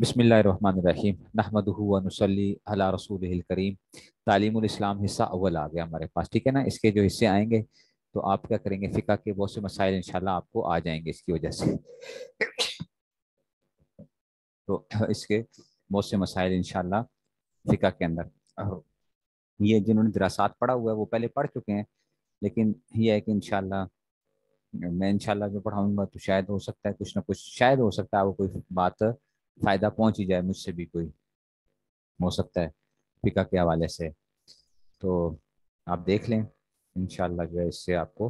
बसमीम नहमदनसली अला रसूल करीम तालीम हिस्सा अव्वल आ गया हमारे पास ठीक है ना इसके जो हिस्से आएंगे तो आप क्या करेंगे फ़िका के बहुत से मसाइल इंशाल्लाह आपको आ जाएंगे इसकी वजह से तो इसके बहुत से मसाइल इंशाल्लाह फ़िका के अंदर ये जिन्होंने दरासात पढ़ा हुआ है वो पहले पढ़ चुके हैं लेकिन यह है कि इनशाला मैं इनशाला जो पढ़ाऊँगा तो शायद हो सकता है कुछ ना कुछ शायद हो सकता है वो कोई बात फ़ायदा पहुंच ही जाए मुझसे भी कोई हो सकता है पिका के हवाले से तो आप देख लें इन जो है इससे आपको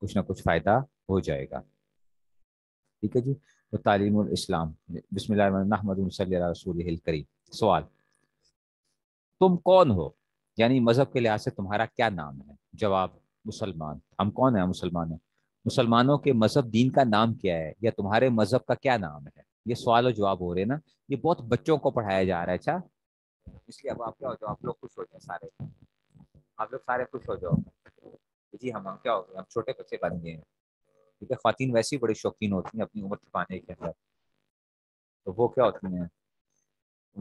कुछ ना कुछ फ़ायदा हो जाएगा ठीक है जी तो तालीम इस्लाम रसूल करी सवाल तुम कौन हो यानी मज़हब के लिहाज से तुम्हारा क्या नाम है जवाब मुसलमान हम कौन है मुसलमान हैं मुसलमानों के मज़हब दीन का नाम क्या है या तुम्हारे मज़हब का क्या नाम है ये सवाल और जवाब हो रहे हैं ना ये बहुत बच्चों को पढ़ाया जा रहा है अच्छा इसलिए अब आप क्या हो जाओ आप लोग खुश हो जाए सारे आप लोग सारे खुश हो जाओ जी हम क्या हो गए हम छोटे बच्चे बन गए हैं ठीक है खातन वैसे ही बड़ी शौकीन होती हैं अपनी उम्र छुपाने के अंदर तो वो क्या होती हैं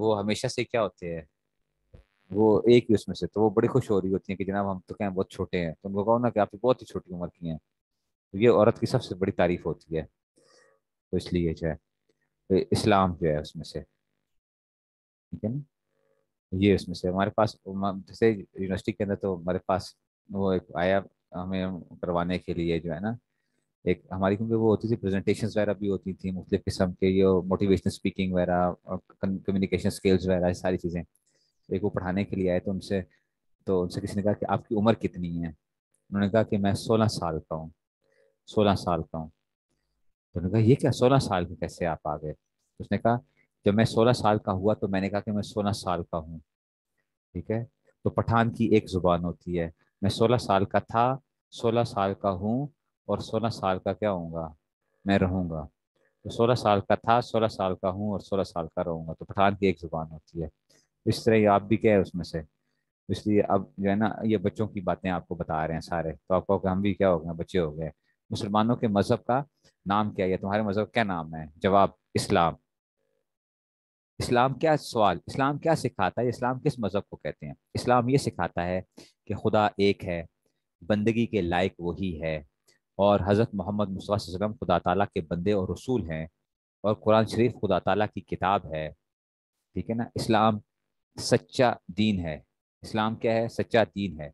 वो हमेशा से क्या होते हैं वो एक ही उसमें से तो वो बड़ी खुश हो रही होती हैं कि जनाब हम तो क्या बहुत छोटे हैं तो उनको कहो ना कि आप तो बहुत ही छोटी उम्र की हैं तो ये औरत की सबसे बड़ी तारीफ होती है तो इसलिए जो है इस्लाम जो है उसमें से ठीक है ना ये उसमें से हमारे पास जैसे यूनिवर्सिटी के अंदर तो हमारे पास वो एक आया हमें करवाने के लिए जो है ना एक हमारी क्योंकि वो होती थी प्रेजेंटेशंस वगैरह भी होती थी मुख्तिक किस्म के ये मोटिवेशनल स्पीकिंग वगैरह और कम्युनिकेशन स्किल्स वगैरह सारी चीज़ें एक वो पढ़ाने के लिए आए तो उनसे तो उनसे किसी ने कहा कि आपकी उम्र कितनी है उन्होंने कहा कि मैं सोलह साल का हूँ सोलह साल का हूँ तो उन्होंने कहा ये क्या सोलह साल के कैसे आप आ गए तो उसने कहा जब मैं सोलह साल का हुआ तो मैंने कहा कि मैं सोलह साल का हूँ ठीक है तो पठान की एक ज़ुबान होती है मैं सोलह साल का था सोलह साल का हूँ और सोलह साल का क्या होगा मैं रहूँगा तो सोलह साल का था सोलह साल का हूँ और सोलह साल का रहूँगा तो पठान की एक ज़ुबान होती है तो इस तरह आप भी क्या है उसमें से इसलिए अब जो है ना ये बच्चों की बातें आपको बता रहे हैं सारे तो आप कहो हम भी क्या हो गए बच्चे हो गए मुसलमानों के मज़हब का नाम क्या है तुम्हारे मज़हब क्या नाम है जवाब इस्लाम इस्लाम क्या सवाल इस्लाम क्या सिखाता है इस्लाम किस मज़हब को कहते हैं इस्लाम ये सिखाता है कि खुदा एक है बंदगी के लायक वही है और हज़रत मोहम्मद मुसलम खुदा तला के बंदे और रसूल हैं और कुरान शरीफ खुदा तला की किताब है ठीक है ना इस्लाम सच्चा दीन है इस्लाम क्या है सच्चा दीन है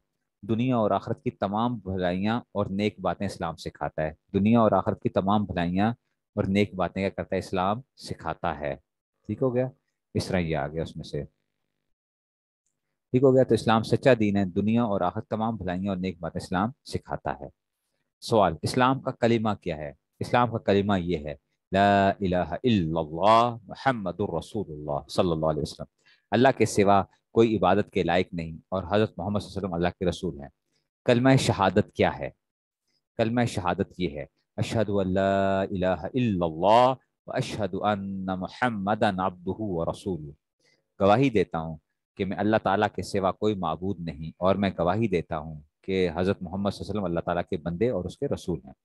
दुनिया और आखरत की तमाम भलाइयाँ और नेक बातें इस्लाम सिखाता है दुनिया और आखरत की तमाम भलाइयाँ और नेक बातें क्या करता है इस्लाम सिखाता है ठीक हो गया इस तरह ये आ गया उसमें से ठीक हो गया तो इस्लाम सच्चा दीन है दुनिया और आखिर तमाम भलाइयाँ और नेक बातें इस्लाम सिखाता है सवाल इस्लाम का कलीमा क्या है इस्लाम का कलीमा ये है ला इलाहा इल्लल्लाह मोहम्मद रसूलुल्लाह सल्लल्लाहु अलैहि वसल्लम अल्लाह के सिवा कोई इबादत के लायक नहीं और हज़रत मोहम्मद अल्लाह के रसूल हैं कलम शहादत क्या है कलम शहादत ये है अशद अशहद रसूल गवाही देता हूँ कि मैं अल्लाह ताला के सिवा कोई मबूद नहीं और मैं गवाही देता हूँ कि हज़रत मोहम्मद अल्लाह ताला के बंदे और उसके रसूल हैं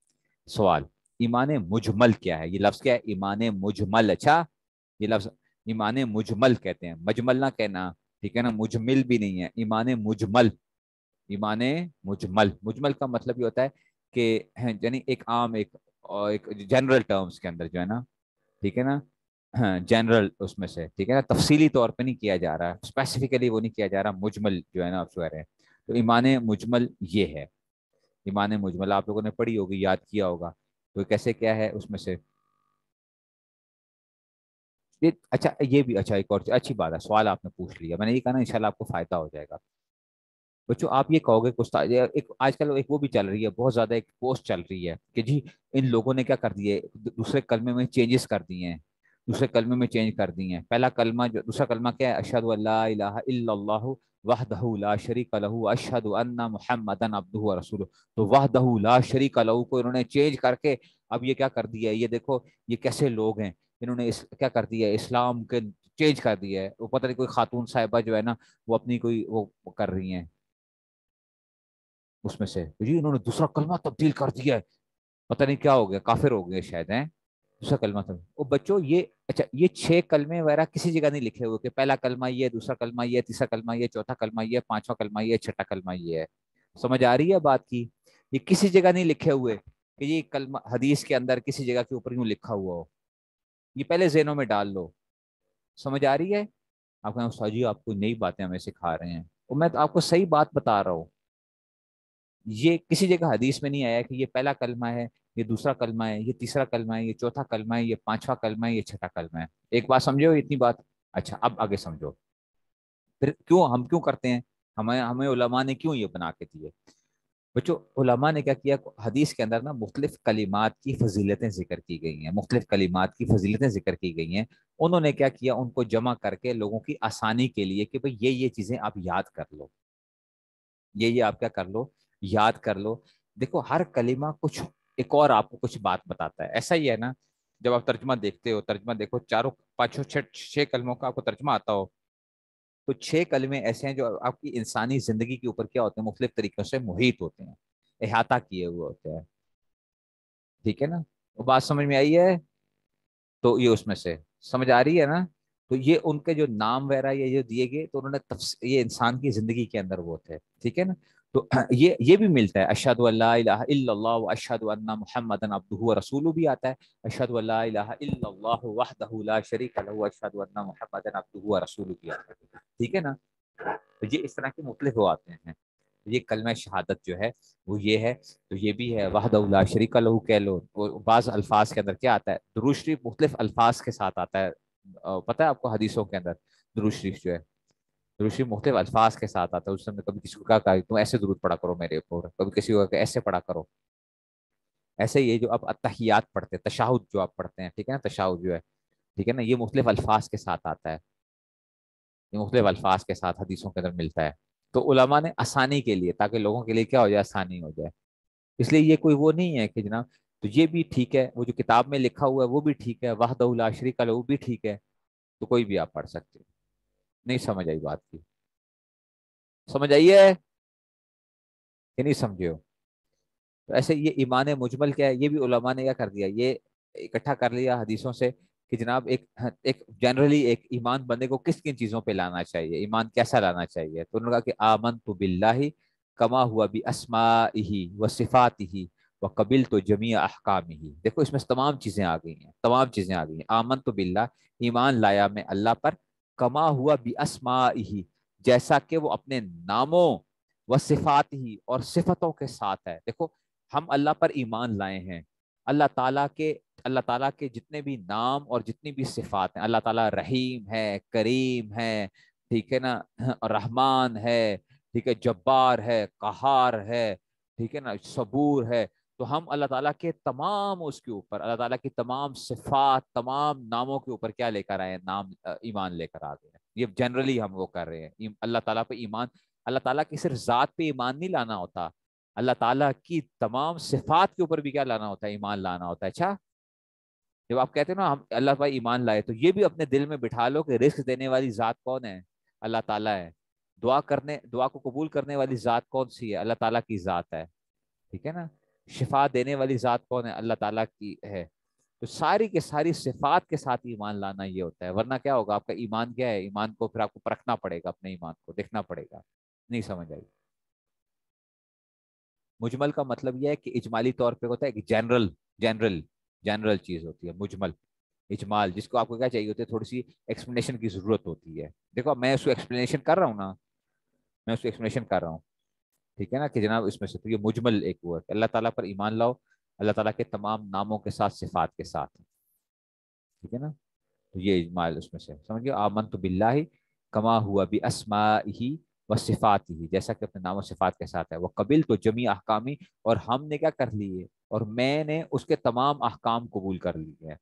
सवाल ईमान मुजमल क्या है ये लफ्ज़ क्या है ईमान मुजमल अच्छा ये लफ्ज़ ईमान मुजमल कहते हैं मजमल ना कहना ठीक है ना मुजमिल भी नहीं है ईमान मुजमल ईमान मुजमल मुजमल का मतलब ये होता है कि यानी एक आम एक और एक जनरल टर्म्स के अंदर जो है ना ठीक है ना जनरल हाँ, उसमें से ठीक है ना तफसीली तौर पे नहीं किया जा रहा है स्पेसिफिकली वो नहीं किया जा रहा मुजमल जो है ना आप कह रहे हैं तो ईमान मुजमल ये है ईमान मुजमल आप लोगों ने पढ़ी होगी याद किया होगा तो कैसे क्या है उसमें से ये अच्छा ये भी अच्छा एक और अच्छी बात है सवाल आपने पूछ लिया मैंने ये कहा ना इंशाल्लाह आपको फ़ायदा हो जाएगा बच्चों आप ये कहोगे कुछ एक आजकल एक वो भी चल रही है बहुत ज़्यादा एक पोस्ट चल रही है कि जी इन लोगों ने क्या कर दिए दूसरे कलमे में चेंजेस कर दिए हैं दूसरे कलमे में चेंज कर दिए हैं पहला कलमा जो दूसरा कलमा क्या है अशद वाहदह ला शरीक लहू अशहद अन्ना मुहम्मदन अब्दू रसूल तो वाहदह ला शरीक लहू को इन्होंने चेंज करके अब ये क्या कर दिया है ये देखो ये कैसे लोग हैं इन्होंने इस क्या कर दिया है इस्लाम के चेंज कर दिया है वो पता नहीं कोई खातून साहिबा जो है ना वो अपनी कोई वो कर रही हैं उसमें से जी इन्होंने दूसरा कलमा तब्दील कर दिया है पता नहीं क्या हो गया काफिर हो गए शायद हैं दूसरा कलमा तब वो बच्चों ये अच्छा ये छह कलमे वगैरह किसी जगह नहीं लिखे हुए कि पहला कलमा ये दूसरा कलमा ये तीसरा कलमा ये चौथा कलमा ये पांचवा कलमा ये छठा कलमा ये है समझ आ रही है बात की ये किसी जगह नहीं लिखे हुए कि ये कलमा हदीस के अंदर किसी जगह के ऊपर यूँ लिखा हुआ हो ये पहले जेनों में डाल लो समझ आ रही है आप कहें उस्ताद जी आपको नई बातें हमें सिखा रहे हैं और मैं तो आपको सही बात बता रहा हूँ ये किसी जगह हदीस में नहीं आया कि ये पहला कलमा है ये दूसरा कलमा है ये तीसरा कलमा है ये चौथा कलमा है ये पांचवा कलमा है ये छठा कलमा है एक बात समझो इतनी बात अच्छा अब आगे समझो फिर क्यों हम क्यों करते हैं हमें हमें उलमा ने क्यों ये बना के दिए बच्चों उलमा ने क्या किया हदीस के अंदर ना मुख्तलिफ कलिमात की फजीलतें जिक्र की गई हैं मुख्तलिफ कलिमात की फजीलतें जिक्र की गई हैं उन्होंने क्या किया उनको जमा करके लोगों की आसानी के लिए कि भाई ये ये चीज़ें आप याद कर लो ये ये आप क्या कर लो याद कर लो देखो हर कलिमा कुछ एक और आपको कुछ बात बताता है ऐसा ही है ना जब आप तर्जमा देखते हो तर्जमा देखो चारों पाँचों छः छः कलमों का आपको तर्जमा आता हो तो छह कलमे ऐसे हैं जो आपकी इंसानी जिंदगी के ऊपर क्या होते हैं मुख्तलिफ तरीकों से मुहित होते हैं अहाता किए हुए होते हैं ठीक है ना वो बात समझ में आई है तो ये उसमें से समझ आ रही है ना तो ये उनके जो नाम वगैरह ये जो दिए गए तो उन्होंने ये इंसान की जिंदगी के अंदर वो थे ठीक है ना तो हाँ, ये ये भी मिलता है अशद अशद अन्ना मोहम्मद रसूल भी आता है अशद शरीक अशद अन्ना मोहम्मद रसूल भी आता है ठीक है ना तो ये इस तरह के हो आते हैं ये कलम शहादत जो है वो ये है तो ये भी है वाहद शरीक लहू कह लो बाज़ अल्फाज के अंदर क्या आता है दुरुशरीफ मुख्तलिफ अल्फाज के साथ आता है पता है आपको हदीसों के अंदर दुरुशरीफ जो है ऋषि मुख्तलिफ अल्फाज के साथ आता है उस समय कभी किसी को कहा तुम ऐसे दुरुद पढ़ा करो मेरे ऊपर कभी किसी को कहा ऐसे पढ़ा करो ऐसे ये जो आप अतहियात पढ़ते हैं तशाहुद जो आप पढ़ते हैं ठीक है ना तशाहुद जो है ठीक है ना ये मुख्तलिफ अल्फाज के साथ आता है ये मुख्तलिफ अल्फाज के साथ हदीसों के अंदर मिलता है तो उलमा ने आसानी के लिए ताकि लोगों के लिए क्या हो जाए आसानी हो जाए इसलिए ये कोई वो नहीं है कि जनाब तो ये भी ठीक है वो जो किताब में लिखा हुआ है वो भी ठीक है वाहदउलाशरी शरीक वो भी ठीक है तो कोई भी आप पढ़ सकते हो नहीं समझ आई बात की समझ आई है कि नहीं समझे हो तो ऐसे ये ईमान मुजमल क्या है ये भी उलमा ने क्या कर दिया ये इकट्ठा कर लिया हदीसों से कि जनाब एक एक जनरली एक ईमान बंदे को किस किन चीज़ों पे लाना चाहिए ईमान कैसा लाना चाहिए तो उन्होंने कहा कि आमन तो बिल्ला ही कमा हुआ भी असमा ही व सिफ़ात ही व कबिल तो जमी अहकाम ही देखो इसमें तमाम चीज़ें आ गई हैं तमाम चीज़ें आ गई हैं आमन तो बिल्ला ईमान लाया मैं अल्लाह पर कमा हुआ भी असमा ही जैसा कि वो अपने नामों व सिफात ही और सिफतों के साथ है देखो हम अल्लाह पर ईमान लाए हैं अल्लाह ताला के अल्लाह ताला के जितने भी नाम और जितनी भी सिफात हैं अल्लाह ताला रहीम है करीम है ठीक है ना रहमान है ठीक है जब्बार है कहार है ठीक है ना सबूर है तो हम अल्लाह ताला के तमाम उसके ऊपर अल्लाह ताला की तमाम सिफात तमाम नामों के ऊपर क्या लेकर आए नाम ईमान लेकर आ गए ये जनरली हम वो कर रहे हैं अल्लाह ताला पे ईमान अल्लाह ताला की सिर्फ ज़ात पे ईमान नहीं लाना होता अल्लाह ताला की तमाम सिफात के ऊपर भी क्या लाना होता है ईमान लाना होता है अच्छा जब आप कहते हैं ना हम अल्लाह पर ईमान लाए तो ये भी अपने दिल में बिठा लो कि रिस्क देने वाली ज़ात कौन है अल्लाह ताला है दुआ करने दुआ को कबूल करने वाली ज़ात कौन सी है अल्लाह ताला की ज़ात है ठीक है ना शिफा देने वाली ज़ात कौन है अल्लाह ताला की है तो सारी के सारी सिफात के साथ ईमान लाना ये होता है वरना क्या होगा आपका ईमान क्या है ईमान को फिर आपको परखना पड़ेगा अपने ईमान को देखना पड़ेगा नहीं समझ आई मुजमल का मतलब यह है कि इजमाली तौर पे होता है कि जनरल जनरल जनरल चीज़ होती है मुजमल इजमाल जिसको आपको क्या चाहिए होती है थोड़ी सी एक्सप्लेनेशन की ज़रूरत होती है देखो मैं उसको एक्सप्लेनेशन कर रहा हूँ ना मैं उसको एक्सप्लेनेशन कर रहा हूँ ठीक है ना कि जनाब इसमें से तो ये मुजमल एक वो है अल्लाह ताला पर ईमान लाओ अल्लाह ताला के तमाम नामों के साथ सिफात के साथ ठीक है ना तो ये इजमाल उसमें से समझिए आमन तो बिल्ला ही कमा हुआ भी असमा ही व सिफात ही जैसा कि अपने नामों सिफात के साथ है वह कबिल तो जमी अहकामी और हमने क्या कर लिए और मैंने उसके तमाम अहकाम कबूल कर लिए हैं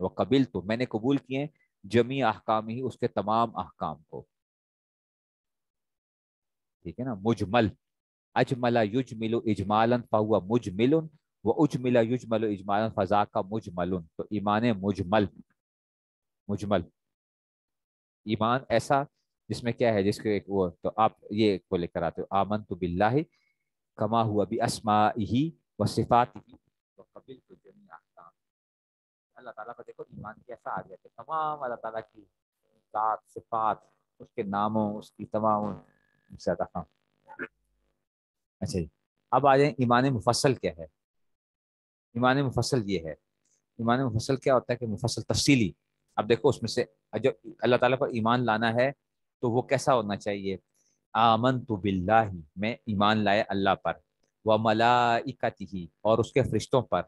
वह कबिल तो मैंने कबूल किए जमी अहकाम ही उसके तमाम अहकाम को ठीक है ना मुजमल अजमला युज मिलो इजमालन फ़ाहुआ मुझ मिलुन व उज मिला युज मलो इजमालन फ़जा का मुझ मलुन तो ईमान मुजमल मुजमल ईमान ऐसा जिसमें क्या है जिसके एक वो तो आप ये को लेकर आते हो आमन तो बिल्ला ही कमा हुआ भी असमा ही व सिफात ही तो कबिल तो जमी आता अल्लाह ताला को देखो ईमान कैसा आ गया तमाम अल्लाह ताला की सिफात उसके नामों उसकी तमाम ज़्यादा हाँ अच्छा जी अब आ जाए ईमान मुफसल क्या है ईमान मुफसल ये है ईमान मुफसल क्या होता है कि मुफसल तफसीली अब देखो उसमें से जब अल्लाह ताला पर ईमान लाना है तो वो कैसा होना चाहिए आमन तो बिल्ला ही मैं ईमान लाए अल्लाह पर व मलाइकत ही और उसके फरिश्तों पर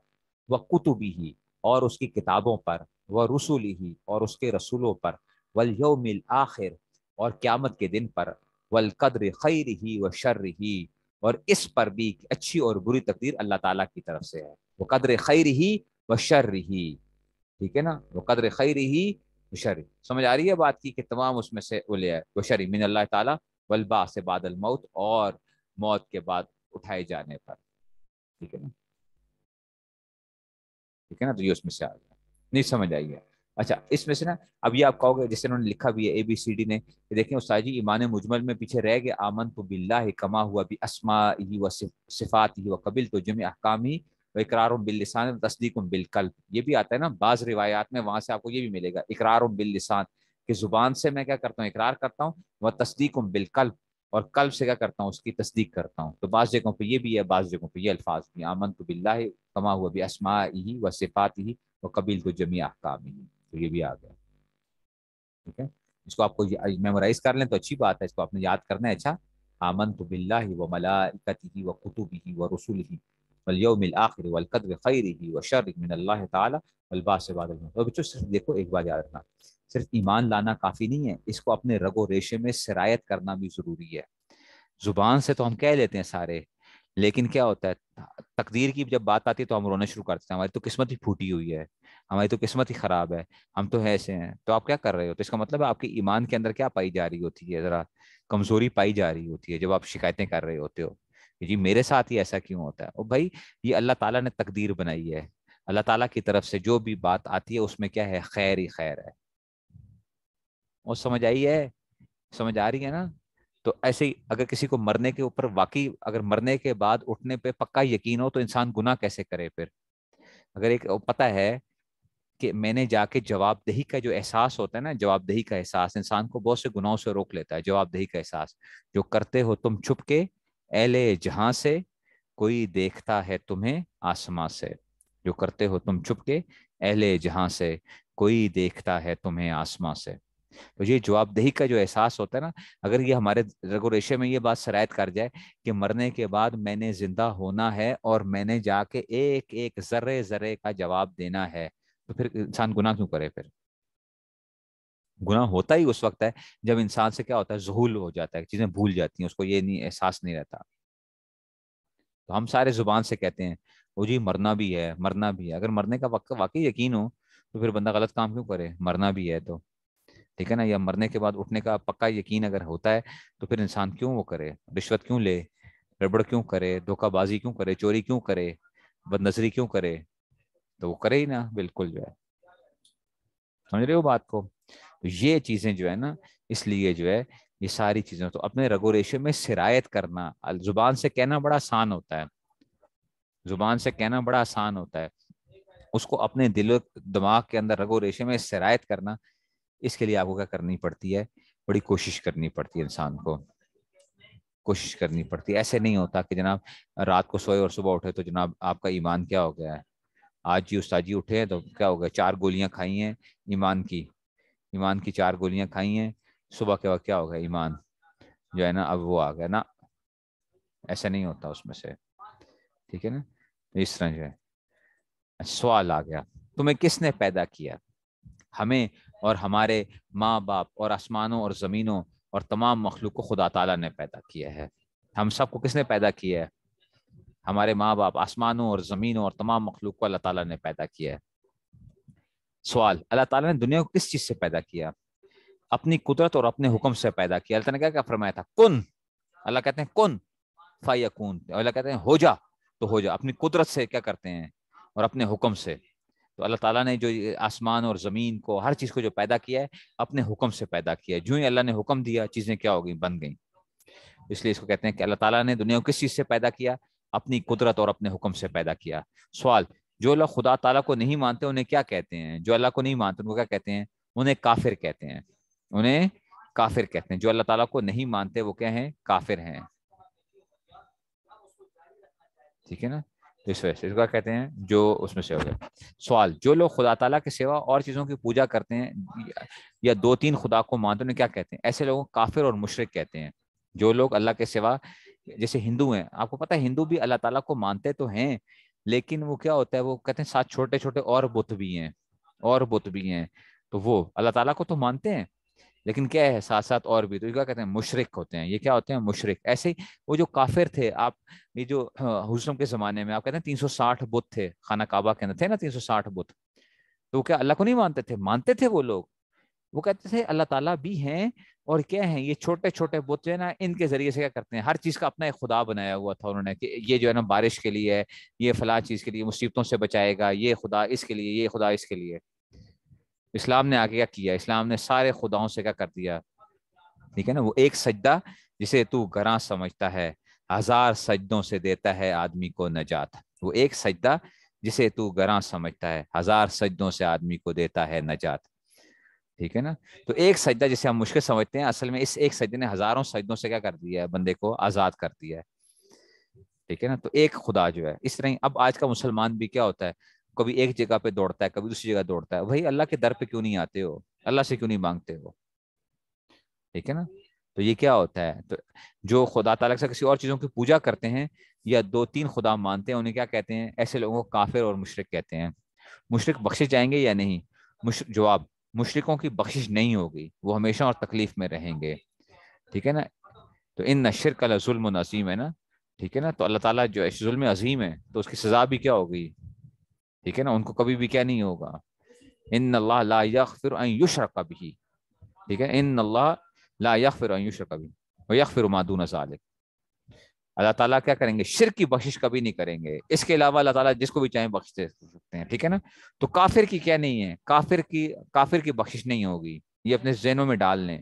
व कुतुबी ही और उसकी किताबों पर व रसूली ही और उसके रसूलों पर वलयोमिल आखिर और क़्यामत के दिन पर वलकद्र खैर ही व शर्र ही और इस पर भी अच्छी और बुरी तकदीर अल्लाह ताला की तरफ से है वो कदर खैर ही व शर ही ठीक है ना वो कदर खैर ही शर समझ आ रही है बात की कि तमाम उसमें से उले वो शर मिन अल्लाह ताला से बादल मौत और मौत के बाद उठाए जाने पर ठीक है ना ठीक है ना तो ये उसमें से आ गया नहीं समझ आई है अच्छा इसमें से ना अब ये आप कहोगे जैसे उन्होंने लिखा भी है ए बी सी डी ने ये देखें उस्ताद जी ईमान मुजमल में पीछे रह गए आमन तो बिल्ला ही कमा हुआ भी असमा ही व सिफात ही व कबिल तो जुम्मे अहकाम ही व इकरार बिल्लिसान तस्दीक बिलकल ये भी आता है ना बाज़ रिवायात में वहाँ से आपको ये भी मिलेगा इकरार बिल्लिसान कि ज़ुबान से मैं क्या करता हूँ इकरार करता हूँ वह तस्दीक बिलकल्प और कल्प से क्या करता हूँ उसकी तस्दीक करता हूँ तो बाज़ जगहों पर यह भी है बाज़ जगहों पर यह अल्फाज भी आमन तो बिल्ला कमा हुआ भी असमा ही व सिफात ही व कबील तो जमी अहकाम ही तो ये भी आ गया ठीक है इसको आपको मेमोराइज कर लें तो अच्छी बात है इसको आपने याद करना है अच्छा आमन तो बिल्ला ही व मलाकती ही व कुतुब ही व रसूल ही वलयमिल आखिर खैर ही व शर मिन अल्लाह से बादल और बच्चों सिर्फ देखो एक बार याद रखना सिर्फ ईमान लाना काफ़ी नहीं है इसको अपने रगो रेशे में शरायत करना भी ज़रूरी है ज़ुबान से तो हम कह लेते हैं सारे लेकिन क्या होता है तकदीर की जब बात आती है तो हम रोना शुरू करते हैं हमारी तो किस्मत ही फूटी हुई है हमारी तो किस्मत ही खराब है हम तो है ऐसे हैं तो आप क्या कर रहे हो तो इसका मतलब है आपके ईमान के अंदर क्या पाई जा रही होती है ज़रा कमज़ोरी पाई जा रही होती है जब आप शिकायतें कर रहे होते हो जी मेरे साथ ही ऐसा क्यों होता है और भाई ये अल्लाह ताला ने तकदीर बनाई है अल्लाह ताला की तरफ से जो भी बात आती है उसमें क्या है खैर ही खैर है वो समझ आई है समझ आ रही है ना तो ऐसे ही अगर किसी को मरने के ऊपर वाकई अगर मरने के बाद उठने पे पक्का यकीन हो तो इंसान गुना कैसे करे फिर अगर एक पता है कि मैंने जाके जवाबदेही का जो एहसास होता है ना जवाबदेही का एहसास इंसान को बहुत से गुनाहों से रोक लेता है जवाबदेही का एहसास जो करते हो तुम छुप के एले जहां से कोई देखता है तुम्हें आसमां से जो करते हो तुम छुप के एले जहां से कोई देखता है तुम्हें आसमां से तो ये जवाबदेही का जो एहसास होता है ना अगर ये हमारे रेगोरेशे में ये बात शरायत कर जाए कि मरने के बाद मैंने जिंदा होना है और मैंने जाके एक एक जर्रे जर्रे का जवाब देना है तो फिर इंसान गुनाह क्यों करे फिर गुनाह होता ही उस वक्त है जब इंसान से क्या होता है जहूल हो जाता है चीज़ें भूल जाती हैं उसको ये नहीं एहसास नहीं रहता तो हम सारे ज़ुबान से कहते हैं वो जी मरना भी है मरना भी है अगर मरने का वक्त वाकई यकीन हो तो फिर बंदा गलत काम क्यों करे मरना भी है तो ठीक है ना या मरने के बाद उठने का पक्का यकीन अगर होता है तो फिर इंसान क्यों वो करे रिश्वत क्यों ले रबड़ क्यों करे धोखाबाजी क्यों करे चोरी क्यों करे बदनजरी क्यों करे तो वो करे ही ना बिल्कुल जो है समझ रहे हो बात को तो ये चीजें जो है ना इसलिए जो है ये सारी चीजें तो अपने रेशे में सिरायत करना जुबान से कहना बड़ा आसान होता है जुबान से कहना बड़ा आसान होता है उसको अपने दिल दिमाग के अंदर रगो रेशे में शरायत करना इसके लिए आपको क्या करनी पड़ती है बड़ी कोशिश करनी पड़ती है इंसान को कोशिश करनी पड़ती है ऐसे नहीं होता कि जनाब रात को सोए और सुबह उठे तो जनाब आपका ईमान क्या हो गया है आज जी उस्ताद उठे हैं तो क्या हो गया चार गोलियां खाई हैं ईमान की ईमान की चार गोलियां खाई हैं सुबह के वक्त क्या हो गया ईमान जो है ना अब वो आ गया ना ऐसा नहीं होता उसमें से ठीक है ना तो इस तरह जो है सवाल आ गया तुम्हें किसने पैदा किया हमें और हमारे माँ बाप और आसमानों और ज़मीनों और तमाम मखलूक को खुदा तला ने पैदा किया है हम सबको किसने पैदा किया है हमारे माँ बाप आसमानों और ज़मीनों और तमाम मखलूक को अल्लाह ताला ने पैदा किया है सवाल अल्लाह ताला ने दुनिया को किस चीज़ से पैदा किया अपनी कुदरत और अपने हुक्म से पैदा किया अल्लाह ने क्या क्या फरमाया था कुन अल्लाह कहते हैं कुन फ़ायकून अल्लाह कहते हैं हो जा तो हो जा अपनी कुदरत से क्या करते हैं और अपने हुक्म से तो अल्लाह ताला ने जो आसमान और ज़मीन को हर चीज़ को जो पैदा किया है अपने हुक्म से पैदा किया है जो ही अल्लाह ने हुक्म दिया चीज़ें क्या हो गई बन गई इसलिए इसको कहते हैं कि अल्लाह ताला ने दुनिया को किस चीज़ से पैदा किया अपनी कुदरत और अपने हुक्म से पैदा किया सवाल जो लोग खुदा तला को नहीं मानते उन्हें क्या कहते हैं जो अल्लाह को नहीं मानते उनको क्या कहते हैं उन्हें काफिर कहते हैं उन्हें काफिर कहते हैं जो अल्लाह तला को नहीं मानते वो क्या हैं काफिर हैं ठीक है ना तो इस वजह से इसका कहते हैं जो उसमें से हो गया सवाल जो लोग खुदा तला के सेवा और चीज़ों की पूजा करते हैं या दो तीन खुदा को मानते उन्हें क्या कहते हैं ऐसे लोगों काफिर और मुशरक कहते हैं जो लोग अल्लाह के सेवा जैसे हिंदू हैं आपको पता है हिंदू भी अल्लाह ताला को मानते तो हैं लेकिन वो क्या होता है वो कहते हैं साथ छोटे छोटे और बुत भी हैं और बुत भी हैं तो वो अल्लाह ताला को तो मानते हैं लेकिन क्या है साथ साथ और भी तो क्या कहते हैं मुशरक होते हैं ये क्या होते हैं मुशरक ऐसे ही वो जो काफिर थे आप ये जो हाँ, हुसम के ज़माने में आप कहते हैं तीन सौ साठ बुत थे खाना काबा के अंदर थे ना तीन सौ साठ बुत तो क्या अल्लाह को नहीं मानते थे मानते थे वो लोग वो कहते थे अल्लाह ताला भी हैं और क्या है ये छोटे छोटे बुत जो है ना इनके जरिए से क्या करते हैं हर चीज का अपना एक खुदा बनाया हुआ था उन्होंने कि ये जो है ना बारिश के लिए है ये फला चीज के लिए मुसीबतों से बचाएगा ये खुदा इसके लिए ये खुदा इसके लिए इस्लाम ने आगे क्या किया इस्लाम ने सारे खुदाओं से क्या कर दिया ठीक है ना वो एक सजदा जिसे तू घरा समझता है हजार सजदों से देता है आदमी को नजात वो एक सजदा जिसे तू घरा समझता है हजार सजदों से आदमी को देता है नजात ठीक है ना तो एक सजदा जिसे हम मुश्किल समझते हैं असल में इस एक सजदे ने हजारों सजदों से क्या कर दिया है बंदे को आज़ाद कर दिया है ठीक है ना तो एक खुदा जो है इस तरह अब आज का मुसलमान भी क्या होता है कभी एक जगह पे दौड़ता है कभी दूसरी जगह दौड़ता है भाई अल्लाह के दर पे क्यों नहीं आते हो अल्लाह से क्यों नहीं मांगते हो ठीक है ना तो ये क्या होता है तो जो खुदा तला से किसी और चीज़ों की पूजा करते हैं या दो तीन खुदा मानते हैं उन्हें क्या कहते हैं ऐसे लोगों को काफिर और मुशरक कहते हैं मुशरक बख्शे जाएंगे या नहीं मुश जवाब मुशरकों की बख्शिश नहीं होगी वो हमेशा और तकलीफ में रहेंगे ठीक है ना तो इन नशर का जुल्म अजीम है ना ठीक है ना तो अल्लाह ताला जो है जुल्म अजीम है तो उसकी सज़ा भी क्या होगी ठीक है ना उनको कभी भी क्या नहीं होगा इन अल्लाह फिर युशर कभी ठीक है इन अल्लाह ला यक फिर युशर कभी यक फिर मादून सालिक अल्लाह ताला क्या करेंगे शिर की बख्शिश कभी नहीं करेंगे इसके अलावा अल्लाह ताला जिसको भी चाहे बख्श दे सकते हैं ठीक है ना तो काफिर की क्या नहीं है काफिर की काफिर की बख्शिश नहीं होगी ये अपने जहनों में डाल लें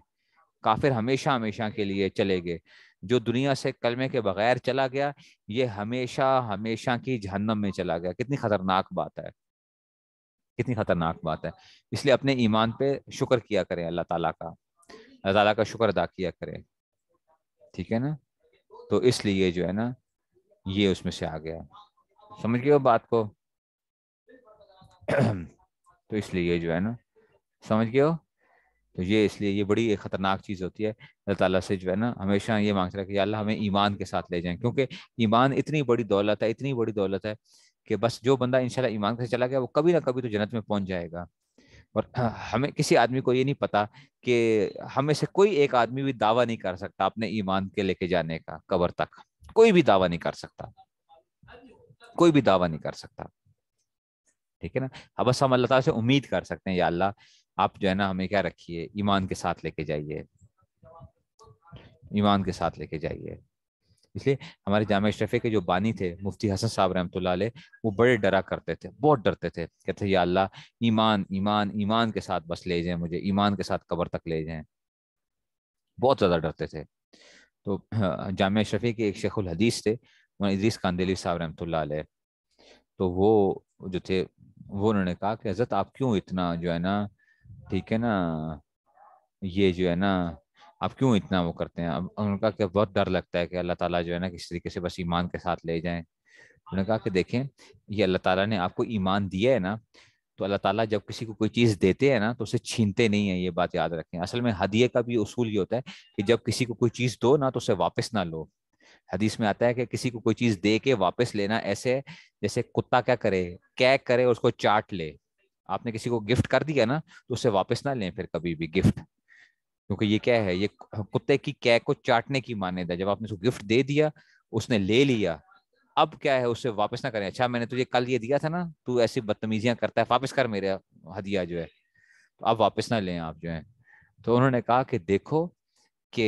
काफिर हमेशा हमेशा के लिए चले गए जो दुनिया से कलमे के बगैर चला गया ये हमेशा हमेशा की जहन्नम में चला गया कितनी खतरनाक बात है कितनी खतरनाक बात है इसलिए अपने ईमान पे शुक्र किया करें अल्लाह ताला का अल्लाह ताला का शुक्र अदा किया करें ठीक है ना तो इसलिए जो है ना ये उसमें से आ गया समझ गए बात को तो इसलिए जो है ना समझ गए हो तो ये इसलिए ये बड़ी एक ख़तरनाक चीज़ होती है अल्लाह ताला से जो है ना हमेशा ये मांगते रहे कि अल्लाह हमें ईमान के साथ ले जाएं क्योंकि ईमान इतनी बड़ी दौलत है इतनी बड़ी दौलत है कि बस जो बंदा इंशाल्लाह ईमान से चला गया वो कभी ना कभी तो जन्नत में पहुंच जाएगा और हाँ, हमें किसी आदमी को ये नहीं पता कि हमें से कोई एक आदमी भी दावा नहीं कर सकता अपने ईमान के लेके जाने का कबर तक कोई भी दावा नहीं कर सकता कोई भी दावा नहीं कर सकता ठीक है ना अब बस हम अल्लाह ताला से उम्मीद कर सकते हैं या अल्लाह आप जो है ना हमें क्या रखिए ईमान के साथ लेके जाइए ईमान के साथ लेके जाइए इसलिए हमारे जाम शफे के जो बानी थे मुफ्ती हसन साहब रहमत वो बड़े डरा करते थे बहुत डरते थे कहते या अल्लाह ईमान ईमान ईमान के साथ बस ले जाए मुझे ईमान के साथ कबर तक ले जाए बहुत ज़्यादा डरते थे तो जाम शफी के एक शेख हदीस थे मौलाना कांदेली साहब रहमत तो वो जो थे वो उन्होंने कहा कि हज़रत आप क्यों इतना जो है ना ठीक है ना ये जो है ना आप क्यों इतना वो करते हैं अब उन्होंने कहा कि बहुत डर लगता है कि अल्लाह ताला जो है ना किस तरीके से बस ईमान के साथ ले जाएं उन्होंने कहा कि देखें ये अल्लाह ताला ने आपको ईमान दिया है ना तो अल्लाह ताला जब किसी को कोई चीज़ देते हैं ना तो उसे छीनते नहीं है ये बात याद रखें असल में हदिये का भी उसूल ये होता है कि जब किसी को कोई चीज़ दो ना तो उसे वापस ना लो हदीस में आता है कि किसी को कोई चीज़ दे के वापस लेना ऐसे जैसे कुत्ता क्या करे कैक करे उसको चाट ले आपने किसी को गिफ्ट कर दिया ना तो उसे वापस ना लें फिर कभी भी गिफ्ट क्योंकि ये क्या है ये कुत्ते की कै को चाटने की मान्यता जब आपने उसको गिफ्ट दे दिया उसने ले लिया अब क्या है उसे वापस ना करें अच्छा मैंने तुझे कल ये दिया था ना तू ऐसी बदतमीजियां करता है वापस कर मेरा हदिया जो है तो अब वापस ना लें आप जो है तो उन्होंने कहा कि देखो कि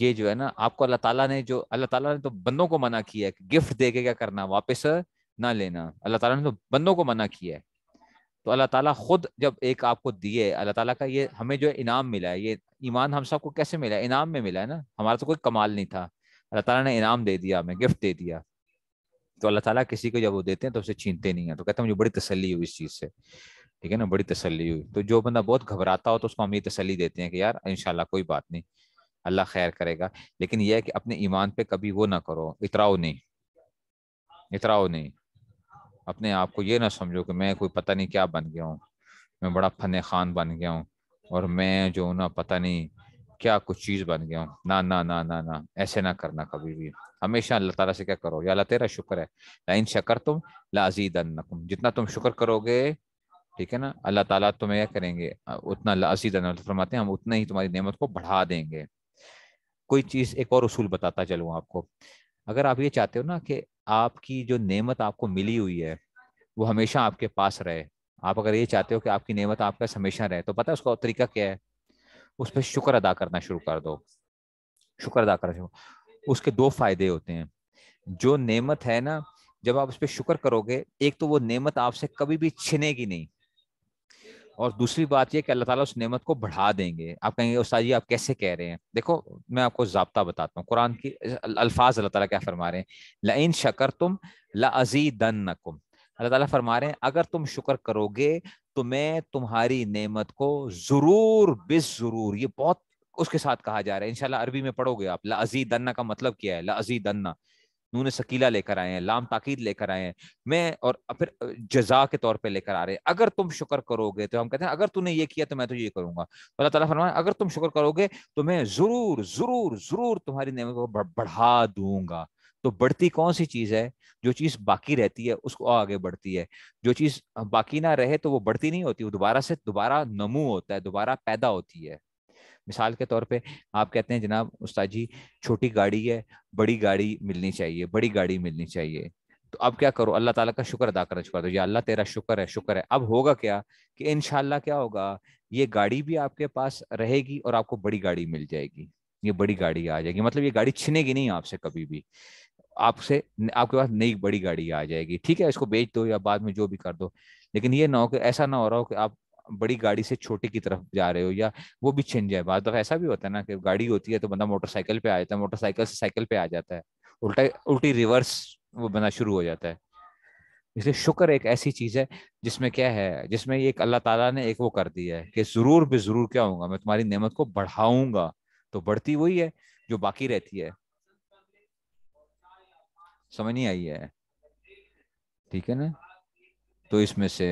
ये जो है ना आपको अल्लाह ताला ने जो अल्लाह ताला ने तो बंदों को मना किया है कि गिफ्ट दे के क्या करना वापस ना लेना अल्लाह ताला ने तो बंदों को मना किया है तो अल्लाह ताला खुद जब एक आपको दिए अल्लाह ताला का ये हमें जो इनाम मिला है ये ईमान हम सबको कैसे मिला है इनाम में मिला है ना हमारा तो कोई कमाल नहीं था अल्लाह ताला ने इनाम दे दिया हमें गिफ्ट दे दिया तो अल्लाह ताला किसी को जब वो देते हैं तो उसे छीनते नहीं है तो कहते हैं मुझे बड़ी तसली हुई इस चीज़ से ठीक है ना बड़ी तसली हुई तो जो बंदा बहुत घबराता हो तो उसको हम ये तसली देते हैं कि यार इनशाला कोई बात नहीं अल्लाह खैर करेगा लेकिन यह है कि अपने ईमान पे कभी वो ना करो इतराओ नहीं इतराओ नहीं अपने आप को ये ना समझो कि मैं कोई पता नहीं क्या बन गया हूँ मैं बड़ा फन खान बन गया हूँ और मैं जो ना पता नहीं क्या कुछ चीज़ बन गया हूँ ना ना ना ना ना ऐसे ना करना कभी भी हमेशा अल्लाह ताला से क्या करो या अल्लाह तेरा शुक्र है ला इन तुम लाजीद जितना तुम शुक्र करोगे ठीक है ना अल्लाह ताला तुम्हें क्या करेंगे उतना लाजीद फरमाते हैं हम उतना ही तुम्हारी नेमत को बढ़ा देंगे कोई चीज़ एक और उसूल बताता चलूँ आपको अगर आप ये चाहते हो ना कि आपकी जो नेमत आपको मिली हुई है वो हमेशा आपके पास रहे आप अगर ये चाहते हो कि आपकी नेमत आपके पास हमेशा रहे तो पता है उसका तरीका क्या है उस पर शुक्र अदा करना शुरू कर दो शुक्र अदा करना शुरू उसके दो फायदे होते हैं जो नेमत है ना जब आप उस पर शुक्र करोगे एक तो वो नेमत आपसे कभी भी छिनेगी नहीं और दूसरी बात यह कि अल्लाह ताला उस नेमत को बढ़ा देंगे आप कहेंगे उस्ताद जी आप कैसे कह रहे हैं देखो मैं आपको जबता बताता हूँ कुरान की अल्फाज अल्लाह ताला क्या फरमा रहे हैं इन शकर तुम लजी दन नकुम अल्लाह ताला फरमा रहे हैं अगर तुम शुक्र करोगे तो मैं तुम्हारी नेमत को ज़रूर बिस ज़रूर ये बहुत उसके साथ कहा जा रहा है इनशाला अरबी में पढ़ोगे आप अजी दन्ना का मतलब क्या है अजी दन्ना नून सकीला लेकर आए हैं लाम ताकीद लेकर आए हैं मैं और फिर जजा के तौर पे लेकर आ रहे हैं अगर तुम शुक्र करोगे तो हम कहते हैं अगर तूने ये किया तो मैं तो ये करूंगा तो अल्लाह ताला फरमाए अगर तुम शुक्र करोगे तो मैं जरूर जरूर जरूर तुम्हारी नियमत को बढ़ा दूंगा तो बढ़ती कौन सी चीज है जो चीज बाकी रहती है उसको आगे बढ़ती है जो चीज बाकी ना रहे तो वो बढ़ती नहीं होती वो दोबारा से दोबारा नमू होता है दोबारा पैदा होती है मिसाल के तौर पे आप कहते हैं जनाब उस्ताद जी छोटी गाड़ी है बड़ी गाड़ी मिलनी चाहिए बड़ी गाड़ी मिलनी चाहिए तो अब क्या करो अल्लाह ताला का शुक्र अदा करना चुका दो ये अल्लाह तेरा शुक्र है शुक्र है अब होगा क्या कि इन क्या होगा ये गाड़ी भी आपके पास रहेगी और आपको बड़ी गाड़ी मिल जाएगी ये बड़ी गाड़ी आ जाएगी मतलब ये गाड़ी छिनेगी नहीं आपसे कभी भी आपसे आपके पास नई बड़ी गाड़ी आ जाएगी ठीक है इसको बेच दो या बाद में जो भी कर दो लेकिन ये ना हो कि ऐसा ना हो रहा हो कि आप बड़ी गाड़ी से छोटी की तरफ जा रहे हो या वो भी छिन जाए बाद तो ऐसा भी होता है ना कि गाड़ी होती है तो बंदा मोटरसाइकिल पे आ जाता है मोटरसाइकिल से साइकिल पे आ जाता है उल्टा उल्टी रिवर्स वो बना शुरू हो जाता है इसलिए शुक्र एक ऐसी चीज है जिसमें क्या है जिसमें एक अल्लाह ताला ने एक वो कर दिया है कि जरूर बे जरूर क्या होगा मैं तुम्हारी नेमत को बढ़ाऊंगा तो बढ़ती वही है जो बाकी रहती है समझ नहीं आई है ठीक है ना तो इसमें से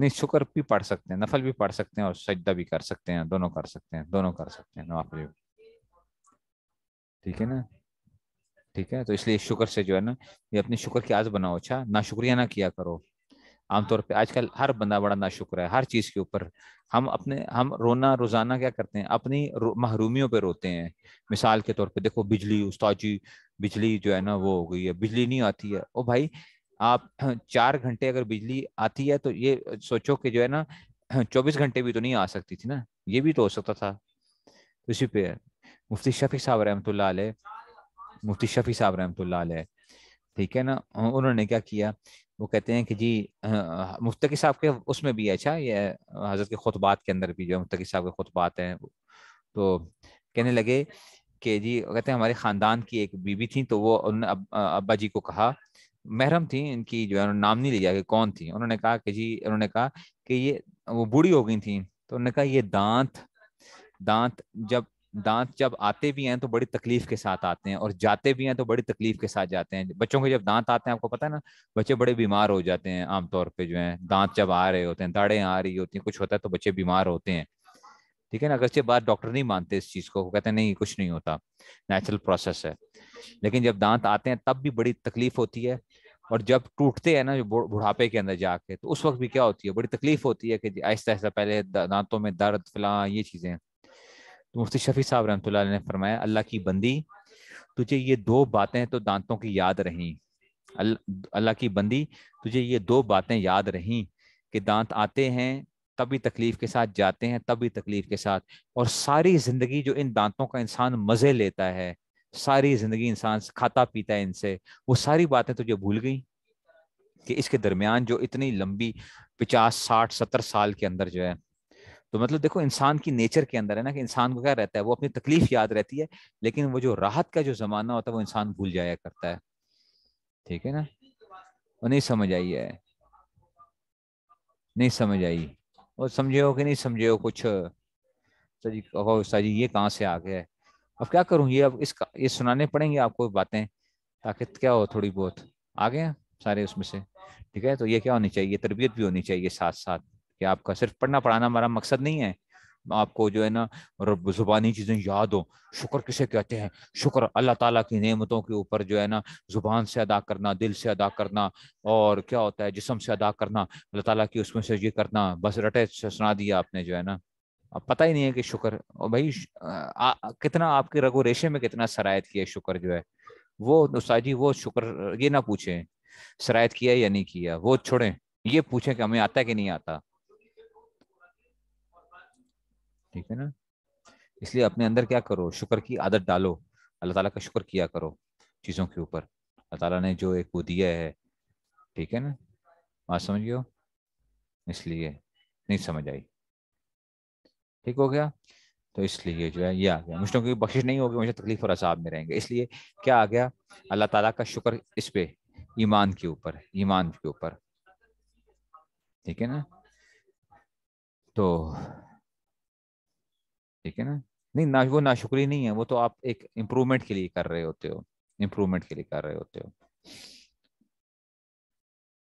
नहीं शुक्र भी पढ़ सकते हैं नफल भी पढ़ सकते हैं और सजदा भी कर सकते हैं दोनों कर सकते हैं दोनों कर सकते हैं नवाफल ठीक है ना ठीक है तो इसलिए शुक्र से जो है ना ये अपनी शुक्र की आज बनाओ अच्छा ना शुक्रिया ना किया करो आमतौर पे आजकल हर बंदा बड़ा ना शुक्र है हर चीज़ के ऊपर हम अपने हम रोना रोज़ाना क्या करते हैं अपनी महरूमियों पे रोते हैं मिसाल के तौर पे देखो बिजली उस्ताद जी बिजली जो है ना वो हो गई है बिजली नहीं आती है ओ भाई आप चार घंटे अगर बिजली आती है तो ये सोचो कि जो है ना चौबीस घंटे भी तो नहीं आ सकती थी ना ये भी तो हो सकता था उसी तो पे मुफ्ती शफी साहब रहमत मुफ्ती शफी साहब रहमत ठीक है ना उन्होंने क्या किया वो कहते हैं कि जी मुफ्ती साहब के उसमें भी अच्छा ये हजरत के खुतबात के अंदर भी जो मुफ्ती साहब के खुतबात हैं तो कहने लगे कि जी कहते हैं हमारे ख़ानदान की एक बीबी थी तो वो उन्होंने अब्बा जी को कहा महरम थी इनकी जो है नाम नहीं लिया कि कौन थी उन्होंने कहा कि जी उन्होंने कहा कि ये वो बूढ़ी हो गई थी तो उन्होंने कहा ये दांत दांत जब दांत जब आते भी हैं तो बड़ी तकलीफ के साथ आते हैं और जाते भी हैं तो बड़ी तकलीफ के साथ जाते हैं बच्चों के जब दांत आते हैं आपको पता है ना बच्चे बड़े बीमार हो जाते हैं आमतौर पर जो है दांत जब आ रहे होते हैं दाड़ें आ रही होती हैं कुछ होता है तो बच्चे बीमार होते हैं ठीक है ना अगर बात डॉक्टर नहीं मानते इस चीज़ को वो कहते हैं नहीं कुछ नहीं होता नेचुरल प्रोसेस है लेकिन जब दांत आते हैं तब भी बड़ी तकलीफ होती है और जब टूटते हैं ना जो बुढ़ापे के अंदर जाके तो उस वक्त भी क्या होती है बड़ी तकलीफ होती है कि आहिस्ता आहिस्ता पहले दांतों में दर्द फला ये चीज़ें तो मुफ्ती शफी साहब रहमत ने फरमाया अल्लाह की बंदी तुझे ये दो बातें तो दांतों की याद रही अल्लाह की बंदी तुझे ये दो बातें याद रही कि दांत आते हैं तभी तकलीफ के साथ जाते हैं तभी तकलीफ के साथ और सारी जिंदगी जो इन दांतों का इंसान मज़े लेता है सारी जिंदगी इंसान खाता पीता है इनसे वो सारी बातें तुझे भूल गई कि इसके दरमियान जो इतनी लंबी पचास साठ सत्तर साल के अंदर जो है तो मतलब देखो इंसान की नेचर के अंदर है ना कि इंसान को क्या रहता है वो अपनी तकलीफ याद रहती है लेकिन वो जो राहत का जो जमाना होता है वो इंसान भूल जाया करता है ठीक है ना वो नहीं समझ आई है नहीं समझ आई और समझे हो कि नहीं समझे हो कुछ सर जी कहो सर जी ये कहाँ से आ गया है अब क्या करूँ ये अब इसका ये सुनाने पड़ेंगे आपको बातें ताकि क्या हो थोड़ी बहुत आ गए सारे उसमें से ठीक है तो ये क्या होनी चाहिए तरबियत भी होनी चाहिए साथ साथ कि आपका सिर्फ पढ़ना पढ़ाना हमारा मकसद नहीं है आपको जो है ना जुबानी चीज़ें याद हो शुक्र किसे कहते हैं शुक्र अल्लाह ताला की नेमतों के ऊपर जो है ना ज़ुबान से अदा करना दिल से अदा करना और क्या होता है जिसम से अदा करना अल्लाह ताला की उसमें से ये करना बस रटे सुना दिया आपने जो है ना अब पता ही नहीं है कि शुक्र और भाई आ, कितना आपके रगो रेशे में कितना शरायत किया शुक्र जो है वो उस्ताद जी वो शुक्र ये ना पूछे शरायत किया या नहीं किया वो छोड़े ये पूछे कि हमें आता कि नहीं आता ठीक है ना इसलिए अपने अंदर क्या करो शुक्र की आदत डालो अल्लाह ताला का शुक्र किया करो चीज़ों के ऊपर अल्लाह ताला ने जो एक वो दिया है ठीक है ना बात समझियो इसलिए नहीं समझ आई ठीक हो गया तो इसलिए जो है ये आ गया मुझे तो क्योंकि बख्शिश नहीं होगी मुझे तकलीफ और असाब में रहेंगे इसलिए क्या आ गया अल्लाह ताला का शुक्र इस पे ईमान के ऊपर ईमान के ऊपर ठीक है ना तो ठीक है ना नहीं ना वो ना शुक्री नहीं है वो तो आप एक इम्प्रूवमेंट के लिए कर रहे होते हो इम्प्रूवमेंट के लिए कर रहे होते हो